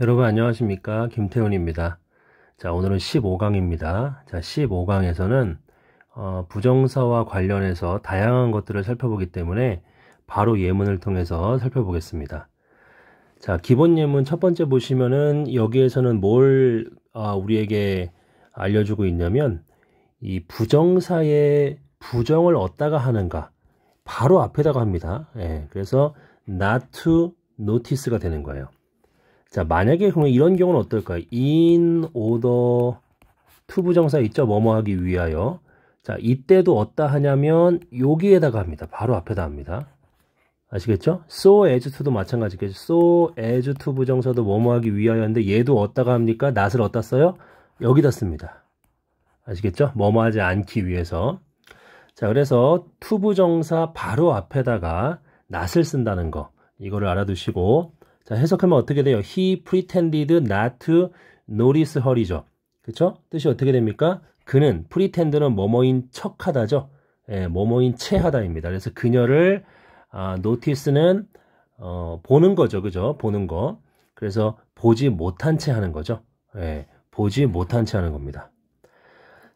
여러분 안녕하십니까 김태훈입니다 자 오늘은 15강입니다 자 15강에서는 어, 부정사와 관련해서 다양한 것들을 살펴보기 때문에 바로 예문을 통해서 살펴보겠습니다 자 기본 예문 첫 번째 보시면은 여기에서는 뭘 아, 우리에게 알려주고 있냐면 이 부정사의 부정을 얻다가 하는가 바로 앞에다가 합니다 예, 그래서 not to notice가 되는 거예요 자, 만약에 그러면 이런 경우는 어떨까요? in order to 부정사 있죠? 뭐뭐 하기 위하여. 자, 이때도 어디다 하냐면 여기에다가 합니다. 바로 앞에다 합니다. 아시겠죠? so as to도 마찬가지겠죠. so as to 부정사도 뭐뭐 하기 위하여인데 얘도 어디다가 합니까? not을 어디다 써요? 여기다 씁니다. 아시겠죠? 뭐뭐 하지 않기 위해서. 자, 그래서 to 부정사 바로 앞에다가 not을 쓴다는 거. 이거를 알아두시고 자, 해석하면 어떻게 돼요? He pretended not to notice her이죠. 그쵸? 뜻이 어떻게 됩니까? 그는, pretend는 뭐뭐인 척 하다죠. 예, 뭐뭐인 체 하다입니다. 그래서 그녀를, 아, notice는, 어, 보는 거죠. 그죠? 보는 거. 그래서 보지 못한 채 하는 거죠. 예, 보지 못한 채 하는 겁니다.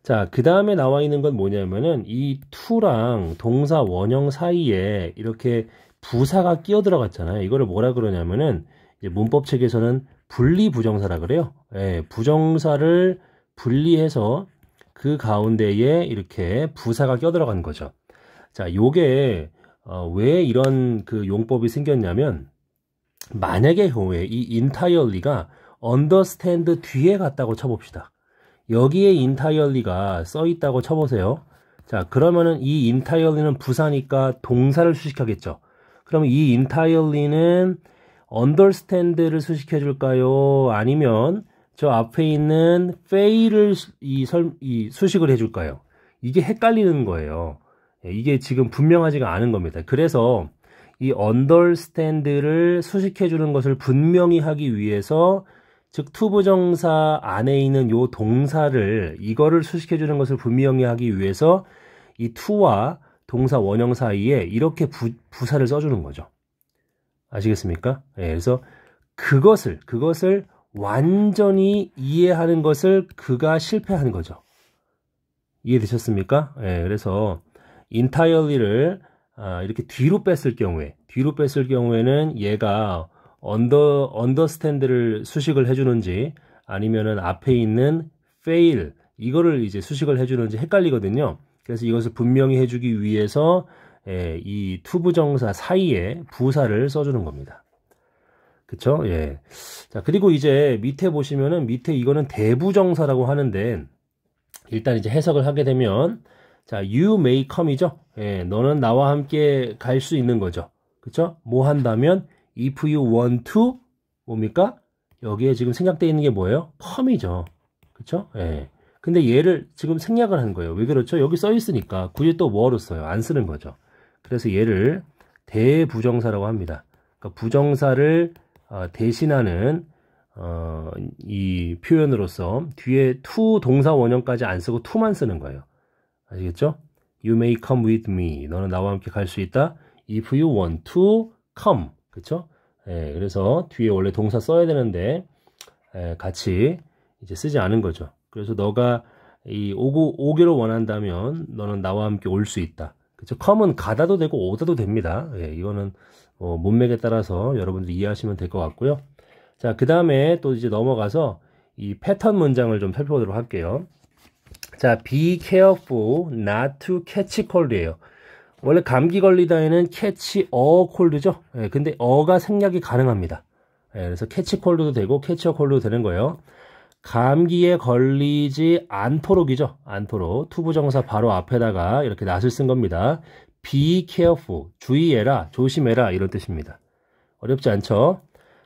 자, 그 다음에 나와 있는 건 뭐냐면은 이 to랑 동사 원형 사이에 이렇게 부사가 끼어 들어갔잖아요. 이거를 뭐라 그러냐면은 문법 책에서는 분리 부정사라 그래요. 예, 부정사를 분리해서 그 가운데에 이렇게 부사가 끼어 들어간 거죠. 자, 요게 어, 왜 이런 그 용법이 생겼냐면 만약의 경에이 entirely가 understand 뒤에 갔다고 쳐봅시다. 여기에 entirely가 써 있다고 쳐보세요. 자, 그러면은 이 entirely는 부사니까 동사를 수식하겠죠. 그럼 이 entirely는 understand를 수식해 줄까요? 아니면 저 앞에 있는 fay를 이, 설, 이 수식을 해 줄까요? 이게 헷갈리는 거예요. 예, 이게 지금 분명하지가 않은 겁니다. 그래서 이 understand를 수식해 주는 것을 분명히 하기 위해서 즉 투부정사 안에 있는 요 동사를 이거를 수식해 주는 것을 분명히 하기 위해서 이 to와 동사 원형 사이에 이렇게 부, 부사를 써주는 거죠. 아시겠습니까? 예, 그래서 그것을 그것을 완전히 이해하는 것을 그가 실패한 거죠. 이해되셨습니까? 예, 그래서 entirely를 아, 이렇게 뒤로 뺐을 경우에 뒤로 뺐을 경우에는 얘가 언더 언더스탠드를 수식을 해주는지 아니면은 앞에 있는 fail 이거를 이제 수식을 해주는지 헷갈리거든요. 그래서 이것을 분명히 해주기 위해서 예, 이 투부정사 사이에 부사를 써주는 겁니다. 그쵸? 예. 자, 그리고 이제 밑에 보시면은 밑에 이거는 대부정사라고 하는데 일단 이제 해석을 하게 되면 자, you may come이죠. 예, 너는 나와 함께 갈 수 있는 거죠. 그쵸? 뭐 한다면 if you want to 뭡니까? 여기에 지금 생각되어 있는 게 뭐예요? come이죠. 그쵸? 예. 근데 얘를 지금 생략을 한 거예요. 왜 그렇죠? 여기 써 있으니까 굳이 또 뭐로 써요? 안 쓰는 거죠. 그래서 얘를 대부정사라고 합니다. 그러니까 부정사를 어, 대신하는 어, 이 표현으로서 뒤에 to 동사 원형까지 안 쓰고 to만 쓰는 거예요. 아시겠죠? You may come with me. 너는 나와 함께 갈 수 있다. If you want to come. 그쵸? 예, 그래서 뒤에 원래 동사 써야 되는데 예, 같이 이제 쓰지 않은 거죠. 그래서 너가 이 오고 오기로 원한다면 너는 나와 함께 올 수 있다. 그렇죠? 컴은 가다도 되고 오다도 됩니다. 예, 이거는 어, 문맥에 따라서 여러분들 이해하시면 이될것 같고요. 자, 그 다음에 또 이제 넘어가서 이 패턴 문장을 좀 살펴보도록 할게요. 자, be careful not to catch cold이에요. 원래 감기 걸리다에는 캐치 어 콜드죠. 예, 근데 어가 생략이 가능합니다. 예, 그래서 캐치 콜드도 되고 캐치어 콜드도 되는 거예요. 감기에 걸리지 않도록이죠. 않도록 투부정사 바로 앞에다가 이렇게 낫을 쓴 겁니다. be careful, 주의해라, 조심해라 이런 뜻입니다. 어렵지 않죠?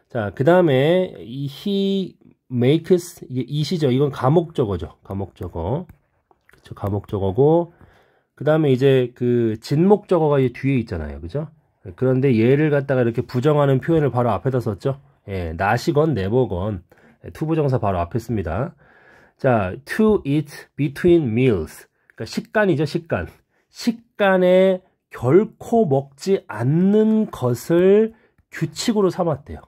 자, 그 다음에 he makes 이시죠. 이건 감옥적어죠. 감옥적어. 그쵸, 감옥적어고 그 다음에 이제 그 진목적어가 이 뒤에 있잖아요. 그죠? 그런데 얘를 갖다가 이렇게 부정하는 표현을 바로 앞에다 썼죠. 예, 나시건 내보건 네, 투부정사 바로 앞에 있습니다. 자, to eat between meals. 그러니까 식간이죠, 식간. 식간에 결코 먹지 않는 것을 규칙으로 삼았대요.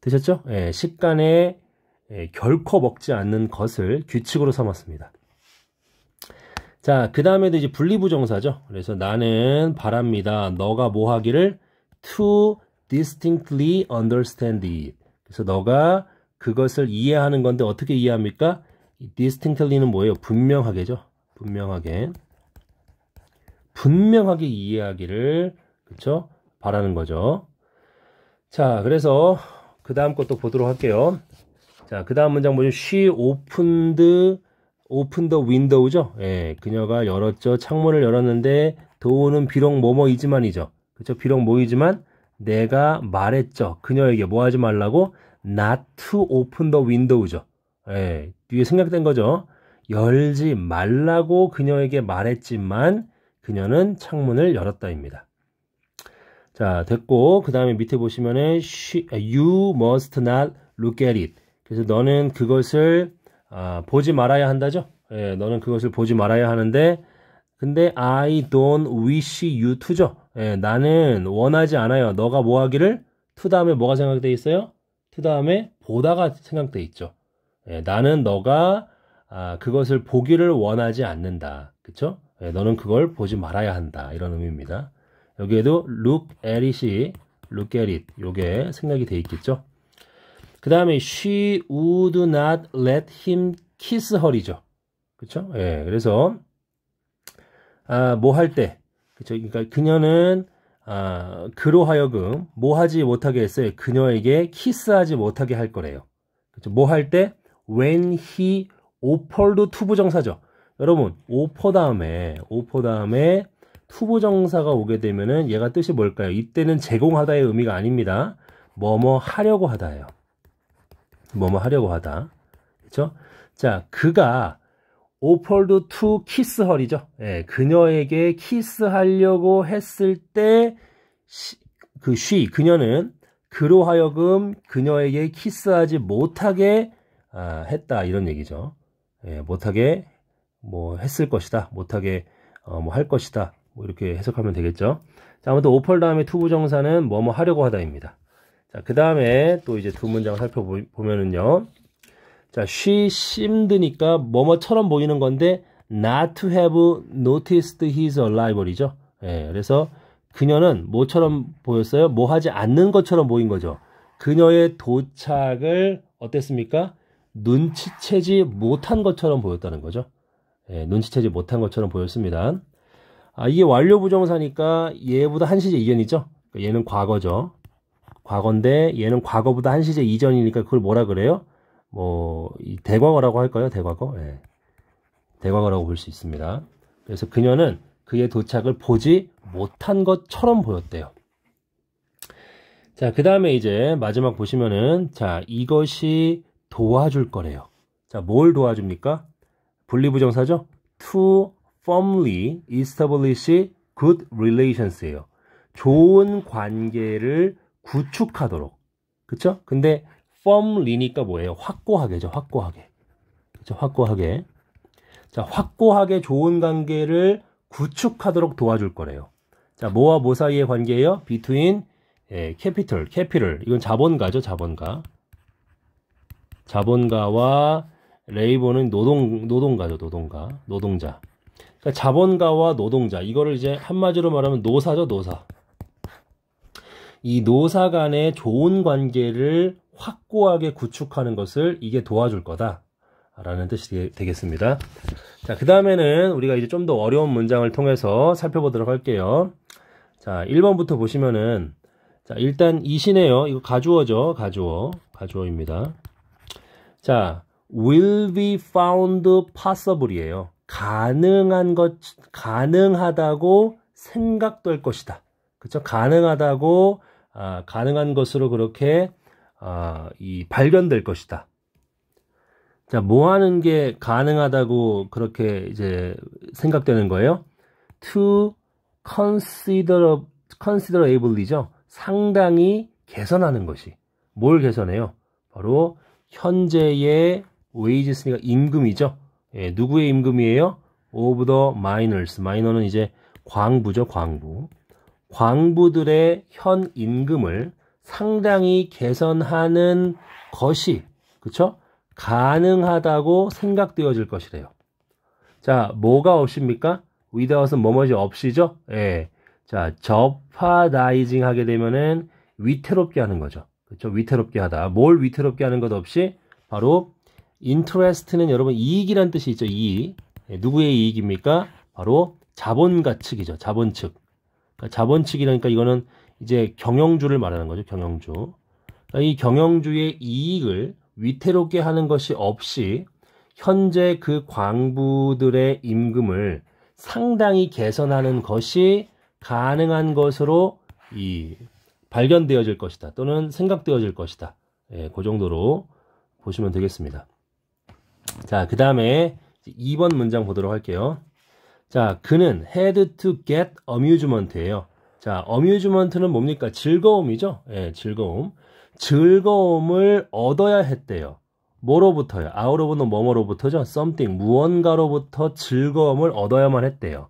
되셨죠? 예, 식간에 예, 결코 먹지 않는 것을 규칙으로 삼았습니다. 자, 그 다음에도 이제 분리부정사죠. 그래서 나는 바랍니다. 너가 뭐 하기를 to distinctly understand it. 그래서 너가 그것을 이해하는 건데 어떻게 이해합니까? distinctly는 뭐예요? 분명하게죠. 분명하게. 분명하게 이해하기를 그렇죠? 바라는 거죠. 자, 그래서 그 다음 것도 보도록 할게요. 자, 그 다음 문장 보죠. She opened 오픈 더 윈도우죠. 예, 그녀가 열었죠. 창문을 열었는데 도우는 비록 뭐뭐이지만이죠. 그렇죠? 비록 뭐이지만 내가 말했죠. 그녀에게 뭐 하지 말라고? Not to open the window죠. 예, 뒤에 생략된 거죠. 열지 말라고 그녀에게 말했지만 그녀는 창문을 열었다입니다. 자, 됐고 그 다음에 밑에 보시면은 you must not look at it. 그래서 너는 그것을 아, 보지 말아야 한다죠. 예, 너는 그것을 보지 말아야 하는데 근데 I don't wish you to죠. 예, 나는 원하지 않아요. 너가 뭐 하기를 투 다음에 뭐가 생각돼 있어요? 투 다음에 보다가 생각돼 있죠. 예, 나는 너가 아, 그것을 보기를 원하지 않는다. 그쵸? 예, 너는 그걸 보지 말아야 한다. 이런 의미입니다. 여기에도 look at it이 look at it. 요게 생각이 돼 있겠죠? 그 다음에 she would not let him kiss her이죠. 그쵸? 예, 그래서 아, 뭐 할 때, 그쵸? 그니까 그녀는 아, 그로 하여금 뭐 하지 못하게 했어요. 그녀에게 키스하지 못하게 할 거래요. 그쵸? 뭐할때 when he offer도 투부정사죠. 여러분 offer 다음에 offer 다음에 투부정사가 오게 되면은 얘가 뜻이 뭘까요? 이때는 제공하다의 의미가 아닙니다. 뭐 뭐 하려고 하다예요. 뭐 뭐 하려고 하다. 그렇죠? 자, 그가 오폴드 투 키스헐이죠. 예, 그녀에게 키스하려고 했을 때 그 쉬, 그녀는 그로 하여금 그녀에게 키스하지 못하게 아, 했다 이런 얘기죠. 예, 못하게 뭐 했을 것이다. 못하게 어, 뭐할 것이다. 뭐 이렇게 해석하면 되겠죠. 자, 아무튼 오펄 다음에 투부 정사는 뭐뭐 하려고 하다입니다. 자, 그 다음에 또 이제 두 문장 살펴보면은요. 자, she seemed니까 뭐뭐처럼 보이는 건데 not to have noticed his arrival이죠. 예, 그래서 그녀는 뭐처럼 보였어요? 뭐 하지 않는 것처럼 보인 거죠. 그녀의 도착을 어땠습니까? 눈치채지 못한 것처럼 보였다는 거죠. 예, 눈치채지 못한 것처럼 보였습니다. 아, 이게 완료 부정사니까 얘보다 한시제 이전이죠. 그러니까 얘는 과거죠. 과거인데 얘는 과거보다 한시제 이전이니까 그걸 뭐라 그래요? 뭐, 이 대과거라고 할까요? 대과거? 예. 대과거라고 볼 수 있습니다. 그래서 그녀는 그의 도착을 보지 못한 것처럼 보였대요. 자, 그 다음에 이제 마지막 보시면은, 자, 이것이 도와줄 거래요. 자, 뭘 도와줍니까? 분리부정사죠? to firmly establish good relations예요. 좋은 관계를 구축하도록. 그쵸? 근데 firmly니까 뭐예요? 확고하게죠. 확고하게. 그렇죠? 확고하게. 자, 확고하게 좋은 관계를 구축하도록 도와줄 거래요. 자, 뭐와 뭐 사이의 관계예요? between 예, capital, capital. 이건 자본가죠, 자본가. 자본가와 레이버는 노동 노동가죠, 노동가. 노동자. 그러니까 자본가와 노동자. 이거를 이제 한마디로 말하면 노사죠, 노사. 이 노사 간의 좋은 관계를 확고하게 구축하는 것을 이게 도와줄 거다. 라는 뜻이 되겠습니다. 자, 그 다음에는 우리가 이제 좀 더 어려운 문장을 통해서 살펴보도록 할게요. 자, 1번부터 보시면은, 자, 일단 이시네요. 이거 가주어죠. 가주어. 가주어입니다. 자, will be found possible 이에요. 가능한 것, 가능하다고 생각될 것이다. 그쵸? 가능하다고, 아, 가능한 것으로 그렇게 아, 이 발견될 것이다. 자, 뭐 하는 게 가능하다고 그렇게 이제 생각되는 거예요? to consider, considerably죠. 상당히 개선하는 것이. 뭘 개선해요? 바로 현재의 웨이지스니까 임금이죠. 예, 누구의 임금이에요? of the miners. 마이너는 이제 광부죠, 광부. 광부들의 현 임금을 상당히 개선하는 것이 그쵸? 가능하다고 생각되어질 것이래요. 자, 뭐가 없습니까 without은 뭐뭐지 없이죠? 예. 자, 저파다이징 하게 되면은 위태롭게 하는 거죠. 그렇 위태롭게 하다. 뭘 위태롭게 하는 것 없이 바로 interest는 여러분 이익이란 뜻이 있죠. 이익. 예, 누구의 이익입니까? 바로 자본가 측이죠. 자본 측. 그러니까 자본 측이라니까 이거는 이제 경영주를 말하는 거죠. 경영주. 그러니까 이 경영주의 이익을 위태롭게 하는 것이 없이 현재 그 광부들의 임금을 상당히 개선하는 것이 가능한 것으로 이 발견되어질 것이다. 또는 생각되어질 것이다. 예, 그 정도로 보시면 되겠습니다. 자, 그 다음에 2번 문장 보도록 할게요. 자, 그는 had to get amusement예요. 자, 어뮤즈먼트는 뭡니까? 즐거움이죠? 예, 즐거움. 즐거움을 얻어야 했대요. 뭐로부터요? 아우로부는 뭐뭐로부터죠? something, 무언가로부터 즐거움을 얻어야만 했대요.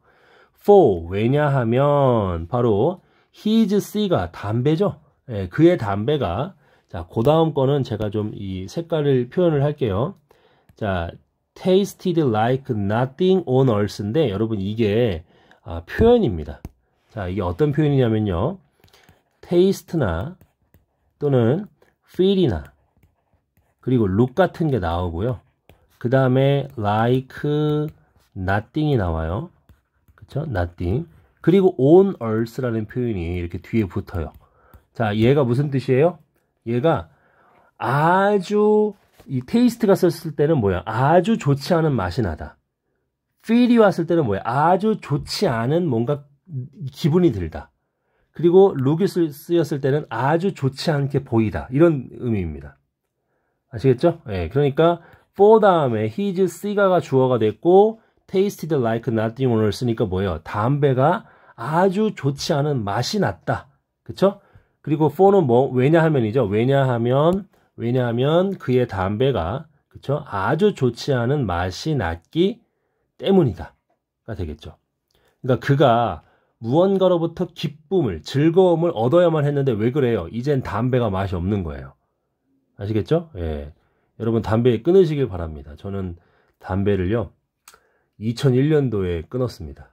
for, 왜냐하면 바로 his 씨가 담배죠? 예, 그의 담배가 자, 그 다음 거는 제가 좀 이 색깔을 표현을 할게요. 자, tasted like nothing on earth인데 여러분 이게 아, 표현입니다. 자, 이게 어떤 표현이냐면요. 테이스트나 또는 feel이나 그리고 look 같은 게 나오고요. 그 다음에 like, nothing이 나와요. 그쵸? nothing. 그리고 on earth라는 표현이 이렇게 뒤에 붙어요. 자, 얘가 무슨 뜻이에요? 얘가 아주 이 테이스트가 썼을 때는 뭐야? 아주 좋지 않은 맛이 나다. 필이 왔을 때는 뭐야? 아주 좋지 않은 뭔가 기분이 들다. 그리고 룩이 쓰였을 때는 아주 좋지 않게 보이다. 이런 의미입니다. 아시겠죠? 예, 네, 그러니까 for 다음에 his, se가가 주어가 됐고 tasted like nothing 오늘 쓰니까 뭐예요? 담배가 아주 좋지 않은 맛이 났다. 그쵸? 그리고 for는 뭐, 왜냐하면이죠. 왜냐하면, 왜냐하면 그의 담배가, 그쵸? 아주 좋지 않은 맛이 났기 때문이다. 가 되겠죠. 그러니까 그가 무언가로부터 기쁨을, 즐거움을 얻어야만 했는데 왜 그래요? 이젠 담배가 맛이 없는 거예요. 아시겠죠? 예. 여러분 담배 끊으시길 바랍니다. 저는 담배를요, 2001년도에 끊었습니다.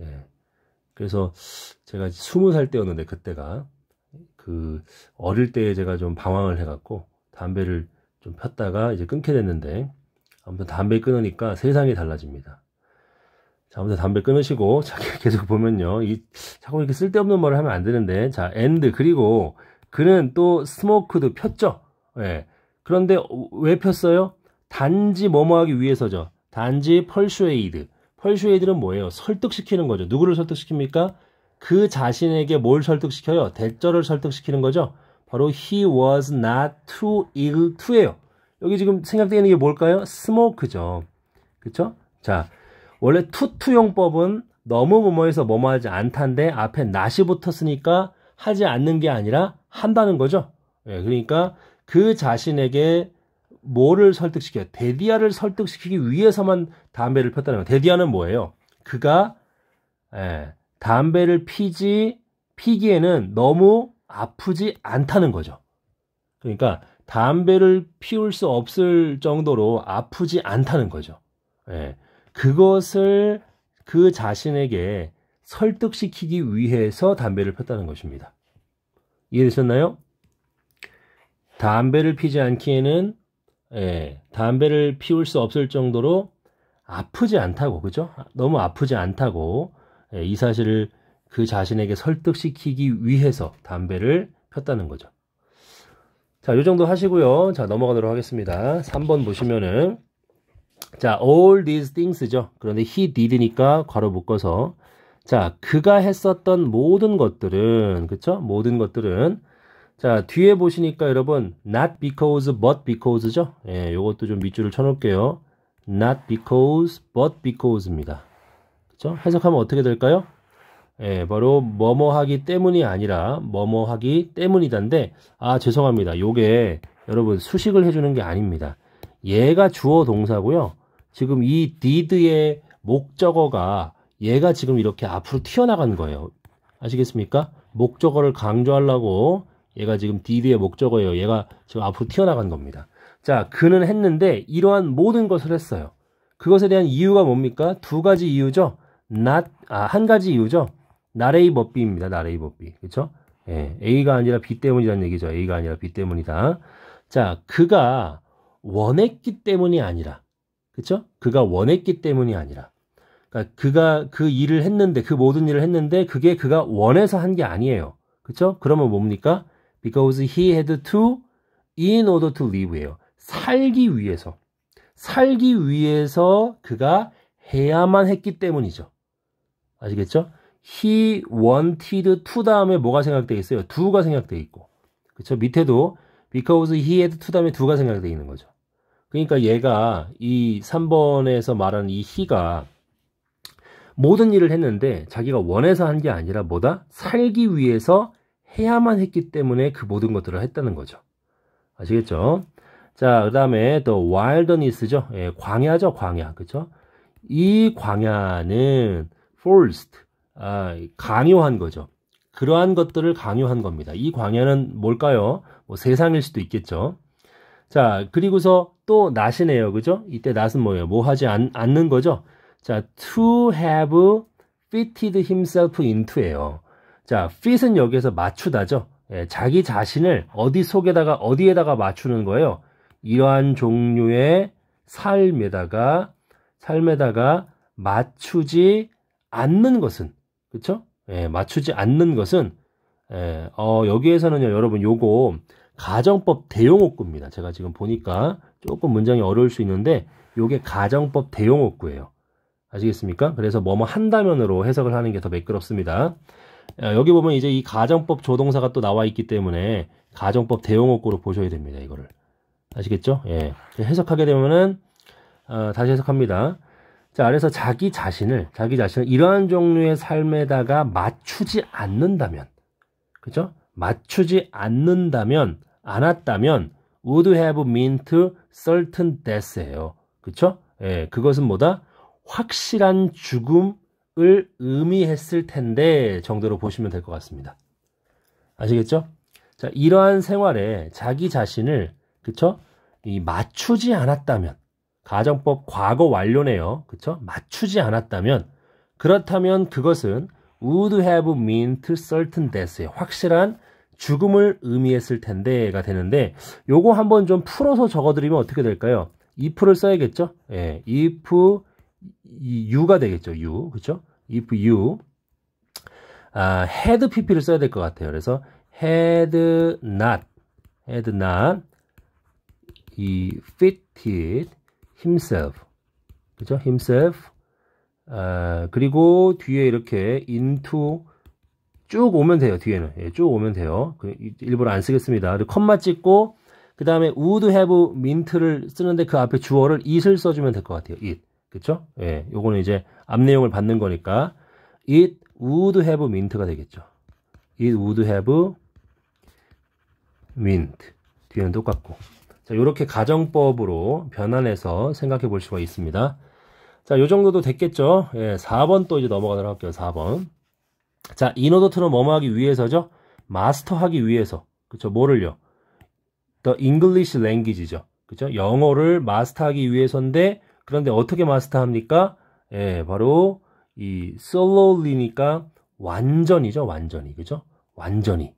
예. 그래서 제가 20살 때였는데 그때가 그 어릴 때에 제가 좀 방황을 해갖고 담배를 좀 폈다가 이제 끊게 됐는데 아무튼 담배 끊으니까 세상이 달라집니다. 자, 먼저 담배 끊으시고, 자, 계속 보면요. 이, 자꾸 이렇게 쓸데없는 말을 하면 안 되는데, 자, a 드 그리고, 그는 또 스모크도 폈죠. 예. 그런데 왜 폈어요? 단지 뭐뭐 하기 위해서죠. 단지 펄슈에이드. 펄슈에이드는 뭐예요? 설득시키는 거죠. 누구를 설득시킵니까? 그 자신에게 뭘 설득시켜요? 대절을 설득시키는 거죠. 바로 he was not too ill to예요. 여기 지금 생각되는 게 뭘까요? 스모크죠. 그쵸? 자, 원래 투투용법은 너무 뭐뭐해서 뭐뭐 하지 않다인데 앞에 낫이 붙었으니까 하지 않는 게 아니라 한다는 거죠. 예, 그러니까 그 자신에게 뭐를 설득시켜요? 데디아를 설득시키기 위해서만 담배를 폈다는 거예요. 데디아는 뭐예요? 그가 예, 담배를 피지 피기에는 너무 아프지 않다는 거죠. 그러니까 담배를 피울 수 없을 정도로 아프지 않다는 거죠. 예. 그것을 그 자신에게 설득시키기 위해서 담배를 폈다는 것입니다. 이해되셨나요? 담배를 피지 않기에는 예, 담배를 피울 수 없을 정도로 아프지 않다고 그죠? 너무 아프지 않다고 예, 이 사실을 그 자신에게 설득시키기 위해서 담배를 폈다는 거죠. 자, 요 정도 하시고요. 자, 넘어가도록 하겠습니다. 3번 보시면은 자, all these things죠. 그런데 he did니까 괄호 묶어서 자, 그가 했었던 모든 것들은 그쵸? 모든 것들은 자, 뒤에 보시니까 여러분 not because but because죠. 예, 요것도 좀 밑줄을 쳐 놓을게요. not because but because입니다. 그쵸? 해석하면 어떻게 될까요? 예, 바로 뭐뭐 하기 때문이 아니라 뭐뭐 하기 때문이단데 아, 죄송합니다. 요게 여러분 수식을 해 주는 게 아닙니다. 얘가 주어 동사고요. 지금 이 did의 목적어가 얘가 지금 이렇게 앞으로 튀어나간 거예요. 아시겠습니까? 목적어를 강조하려고 얘가 지금 did의 목적어예요. 얘가 지금 앞으로 튀어나간 겁니다. 자, 그는 했는데 이러한 모든 것을 했어요. 그것에 대한 이유가 뭡니까? 두 가지 이유죠. not 아, 한 가지 이유죠. 나레이 법비입니다. 나레이 법비. 그렇죠? 예, A가 아니라 B 때문이라는 얘기죠. A가 아니라 B 때문이다. 자, 그가 원했기 때문이 아니라 그쵸 그가 원했기 때문이 아니라 그러니까 그가 그 일을 했는데 그 모든 일을 했는데 그게 그가 원해서 한 게 아니에요. 그쵸 그러면 뭡니까? Because he had to in order to live예요. 살기 위해서 살기 위해서 그가 해야만 했기 때문이죠. 아시겠죠? he wanted to 다음에 뭐가 생각돼 있어요? 두가 생각돼 있고. 그쵸 밑에도 because he had to 다음에 두가 생각돼 있는 거죠. 그러니까 얘가 이 3번에서 말하는 이 희가 모든 일을 했는데 자기가 원해서 한 게 아니라 뭐다? 살기 위해서 해야만 했기 때문에 그 모든 것들을 했다는 거죠. 아시겠죠? 자, 그 다음에 또 wilderness죠. 예, 광야죠, 광야. 그쵸? 이 광야는 forced, 아, 강요한 거죠. 그러한 것들을 강요한 겁니다. 이 광야는 뭘까요? 뭐 세상일 수도 있겠죠. 자, 그리고서 또 낫이네요. 그죠? 이때 낫은 뭐예요? 뭐 하지 않, 않는 거죠? 자, to have fitted himself into예요. 자, fit은 여기에서 맞추다죠. 예, 자기 자신을 어디 속에다가 어디에다가 맞추는 거예요. 이러한 종류의 삶에다가 삶에다가 맞추지 않는 것은 그렇죠? 예, 맞추지 않는 것은 예, 어, 여기에서는요, 여러분 요거 가정법 대용어구입니다. 제가 지금 보니까 조금 문장이 어려울 수 있는데 요게 가정법 대용어구예요. 아시겠습니까? 그래서 뭐뭐 한다면으로 해석을 하는 게 더 매끄럽습니다. 어, 여기 보면 이제 이 가정법 조동사가 또 나와 있기 때문에 가정법 대용어구로 보셔야 됩니다. 이거를 아시겠죠? 예. 해석하게 되면은 어, 다시 해석합니다. 자, 아래서 자기 자신을 자기 자신을 이러한 종류의 삶에다가 맞추지 않는다면, 그죠? 맞추지 않는다면 않았다면 would have mean t certain death예요. 그쵸? 예, 그것은 뭐다? 확실한 죽음을 의미했을 텐데 정도로 보시면 될 것 같습니다. 아시겠죠? 자, 이러한 생활에 자기 자신을 그쵸? 이 맞추지 않았다면 가정법 과거 완료네요. 그쵸? 맞추지 않았다면 그렇다면 그것은 would have mean t certain d e a t h 확실한 죽음을 의미했을 텐데가 되는데 요거 한번 좀 풀어서 적어드리면 어떻게 될까요? if를 써야겠죠? 예, if y o u가 되겠죠. u 그렇죠? if y o u 아, had pp를 써야 될 것 같아요. 그래서 had not had not he fitted himself 그죠? himself 아, 그리고 뒤에 이렇게 into 쭉 오면 돼요. 뒤에는 예, 쭉 오면 돼요. 그, 일부러 안 쓰겠습니다. 컴마 찍고 그 다음에 would have mint를 쓰는데 그 앞에 주어를 it을 써주면 될 것 같아요. it 그쵸? 예, 요거는 이제 앞 내용을 받는 거니까 it would have mint가 되겠죠. it would have mint 뒤에는 똑같고 자 요렇게 가정법으로 변환해서 생각해 볼 수가 있습니다. 자, 요 정도도 됐겠죠? 예, 4번 또 이제 넘어가도록 할게요, 4번. 자, 인어더트는 뭐뭐 하기 위해서죠? 마스터하기 위해서. 그쵸? 뭐를요? The English language죠. 그쵸? 영어를 마스터하기 위해서인데, 그런데 어떻게 마스터합니까? 예, 바로 이 slowly니까 완전히죠, 완전히. 그죠? 완전히.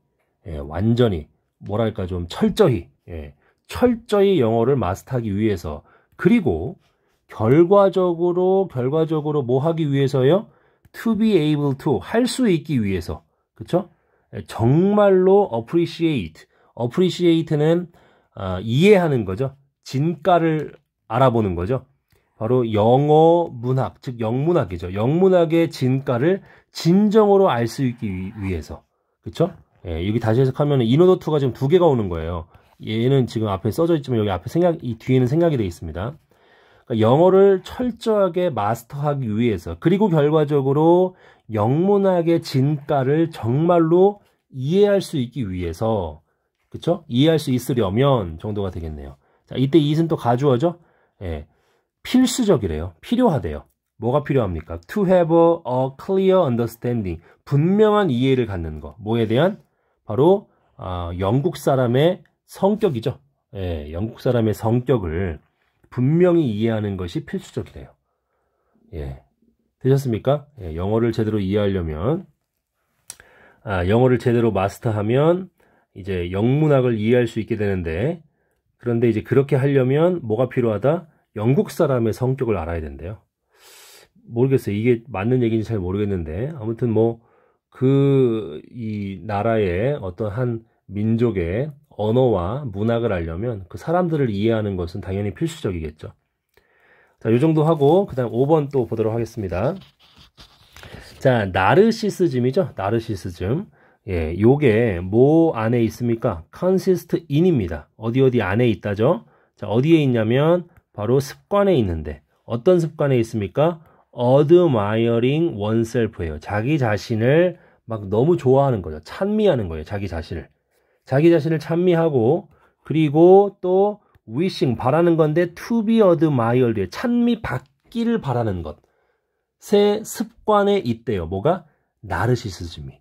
예, 완전히. 뭐랄까, 좀 철저히. 예, 철저히 영어를 마스터하기 위해서. 그리고 결과적으로, 결과적으로 뭐 하기 위해서요? to be able to 할 수 있기 위해서 그쵸? 정말로 appreciate appreciate는 어, 이해하는 거죠. 진가를 알아보는 거죠. 바로 영어 문학, 즉 영문학이죠. 영문학의 진가를 진정으로 알 수 있기 위해서. 그쵸? 예, 여기 다시 해석하면 인어도투가 지금 두 개가 오는 거예요. 얘는 지금 앞에 써져 있지만 여기 앞에 생각, 이 뒤에는 생각이 돼 있습니다. 그러니까 영어를 철저하게 마스터하기 위해서 그리고 결과적으로 영문학의 진가를 정말로 이해할 수 있기 위해서 그쵸? 이해할 수 있으려면 정도가 되겠네요. 자, 이때 이은 또 가주어죠? 예. 필수적이래요. 필요하대요. 뭐가 필요합니까? To have a, a clear understanding. 분명한 이해를 갖는 거. 뭐에 대한? 바로 어, 영국 사람의 성격이죠. 예, 영국 사람의 성격을 분명히 이해하는 것이 필수적이래요. 예. 되셨습니까? 예, 영어를 제대로 이해하려면, 아, 영어를 제대로 마스터하면 이제 영문학을 이해할 수 있게 되는데, 그런데 이제 그렇게 하려면 뭐가 필요하다? 영국 사람의 성격을 알아야 된대요. 모르겠어요. 이게 맞는 얘기인지 잘 모르겠는데, 아무튼 뭐, 그, 이 나라의 어떤 한 민족의 언어와 문학을 알려면 그 사람들을 이해하는 것은 당연히 필수적이겠죠. 자, 요 정도 하고 그다음 5번 또 보도록 하겠습니다. 자, 나르시스즘이죠. 나르시스즘. 예, 요게 뭐 안에 있습니까? consist in입니다. 어디 어디 안에 있다죠. 자, 어디에 있냐면 바로 습관에 있는데 어떤 습관에 있습니까? admiring oneself예요. 자기 자신을 막 너무 좋아하는 거죠. 찬미하는 거예요. 자기 자신을. 자기 자신을 찬미하고 그리고 또 wishing 바라는 건데 to be admired 찬미 받기를 바라는 것. 새 습관에 있대요. 뭐가? 나르시스즘이.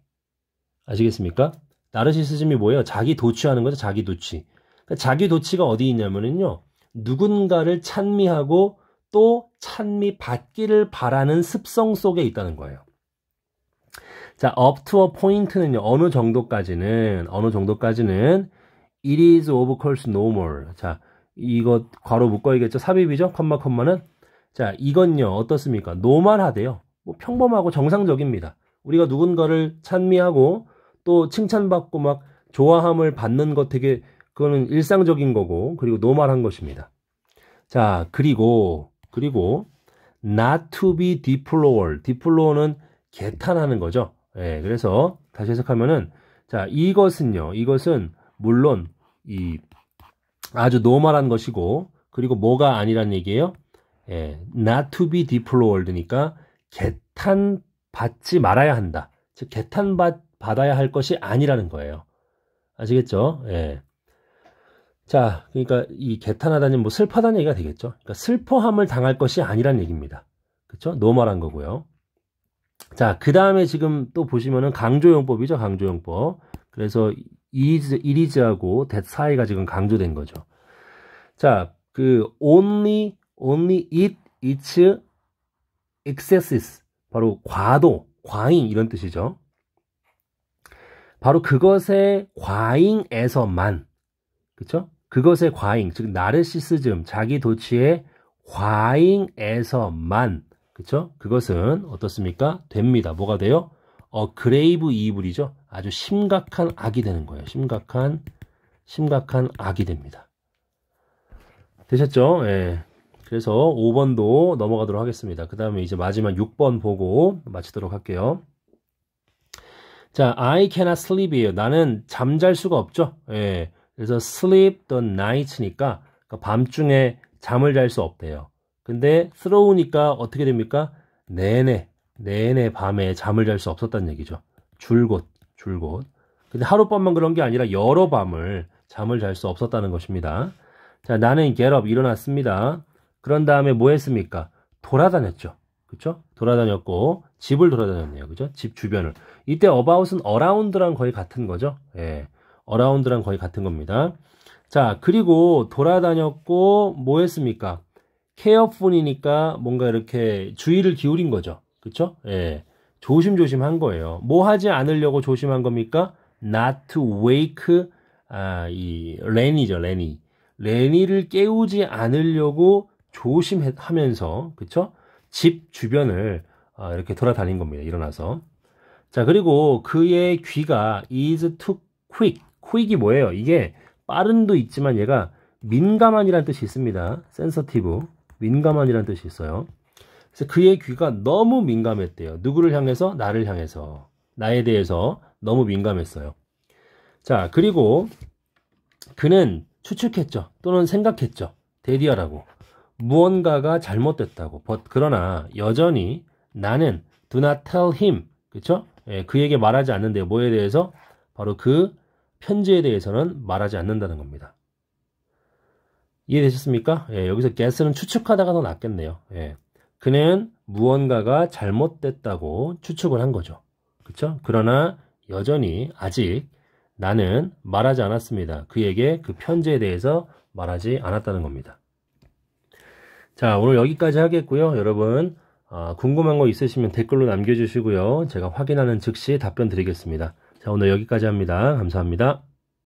아시겠습니까? 나르시스즘이 뭐예요? 자기 도취하는 거죠. 자기 도취. 그러니까 자기 도취가 어디 있냐면은요. 누군가를 찬미하고 또 찬미 받기를 바라는 습성 속에 있다는 거예요. 자, up to a point는요. 어느 정도까지는 어느 정도까지는 it is of course normal. 자, 이거 괄호 묶어야겠죠. 삽입이죠. 컴마 컴마는 자, 이건요. 어떻습니까? 노멀하대요. 뭐 평범하고 정상적입니다. 우리가 누군가를 찬미하고 또 칭찬받고 막 좋아함을 받는 것 되게 그거는 일상적인 거고 그리고 노멀한 것입니다. 자, 그리고 그리고 not to be deplored. deplore는 개탄하는 거죠. 예, 그래서 다시 해석하면은 자, 이것은요. 이것은 물론 이 아주 노멀한 것이고 그리고 뭐가 아니란 얘기예요? 예, not to be deplored니까 개탄 받지 말아야 한다. 즉 개탄 받, 받아야 할 것이 아니라는 거예요. 아시겠죠? 예. 자, 그러니까 이 개탄하다니 뭐슬퍼다는 얘기가 되겠죠. 그러니까 슬퍼함을 당할 것이 아니란 얘기입니다. 그렇죠? 노멀한 거고요. 자, 그 다음에 지금 또 보시면은 강조용법이죠, 강조용법. 그래서 is, 이리즈하고 that 사이가 지금 강조된 거죠. 자, 그 only, only it, its, excesses. 바로 과도, 과잉 이런 뜻이죠. 바로 그것의 과잉에서만, 그쵸? 그것의 과잉, 즉 나르시스즘, 자기 도치의 과잉에서만 그쵸? 그것은 어떻습니까? 됩니다. 뭐가 돼요? 어, 그레이브 이불이죠 아주 심각한 악이 되는 거예요. 심각한, 심각한 악이 됩니다. 되셨죠? 예. 그래서 5번도 넘어가도록 하겠습니다. 그 다음에 이제 마지막 6번 보고 마치도록 할게요. 자, I cannot sleep이에요. 나는 잠잘 수가 없죠. 예. 그래서 sleep the night니까 그러니까 밤중에 잠을 잘 수 없대요. 근데 쓰러우니까 어떻게 됩니까? 내내 내내 밤에 잠을 잘 수 없었다는 얘기죠. 줄곧 줄곧. 근데 하룻밤만 그런 게 아니라 여러 밤을 잠을 잘 수 없었다는 것입니다. 자, 나는 겟업 일어났습니다. 그런 다음에 뭐 했습니까? 돌아다녔죠. 그렇죠? 돌아다녔고 집을 돌아다녔네요. 그죠? 집 주변을. 이때 about은 around랑 거의 같은 거죠. 예. around랑 거의 같은 겁니다. 자, 그리고 돌아다녔고 뭐 했습니까? 케어폰이니까 뭔가 이렇게 주의를 기울인 거죠. 그쵸? 예. 조심조심 한 거예요. 뭐 하지 않으려고 조심한 겁니까? not to wake, 아, 이, 레니죠, 레니. 레니를 깨우지 않으려고 조심하면서, 그쵸? 집 주변을 아, 이렇게 돌아다닌 겁니다. 일어나서. 자, 그리고 그의 귀가 is too quick. quick이 뭐예요? 이게 빠른도 있지만 얘가 민감한이라는 뜻이 있습니다. 센서티브. 민감한이라는 뜻이 있어요. 그래서 그의 귀가 너무 민감했대요. 누구를 향해서? 나를 향해서. 나에 대해서 너무 민감했어요. 자, 그리고 그는 추측했죠. 또는 생각했죠. 데디아라고. 무언가가 잘못됐다고. 그러나 여전히 나는 do not tell him. 그쵸? 예, 그에게 말하지 않는데 뭐에 대해서? 바로 그 편지에 대해서는 말하지 않는다는 겁니다. 이해되셨습니까? 예, 여기서 guess는 추측하다가 더 낫겠네요. 예. 그는 무언가가 잘못됐다고 추측을 한 거죠. 그렇 그러나 여전히 아직 나는 말하지 않았습니다. 그에게 그 편지에 대해서 말하지 않았다는 겁니다. 자, 오늘 여기까지 하겠고요. 여러분 아, 궁금한 거 있으시면 댓글로 남겨주시고요. 제가 확인하는 즉시 답변 드리겠습니다. 자, 오늘 여기까지 합니다. 감사합니다.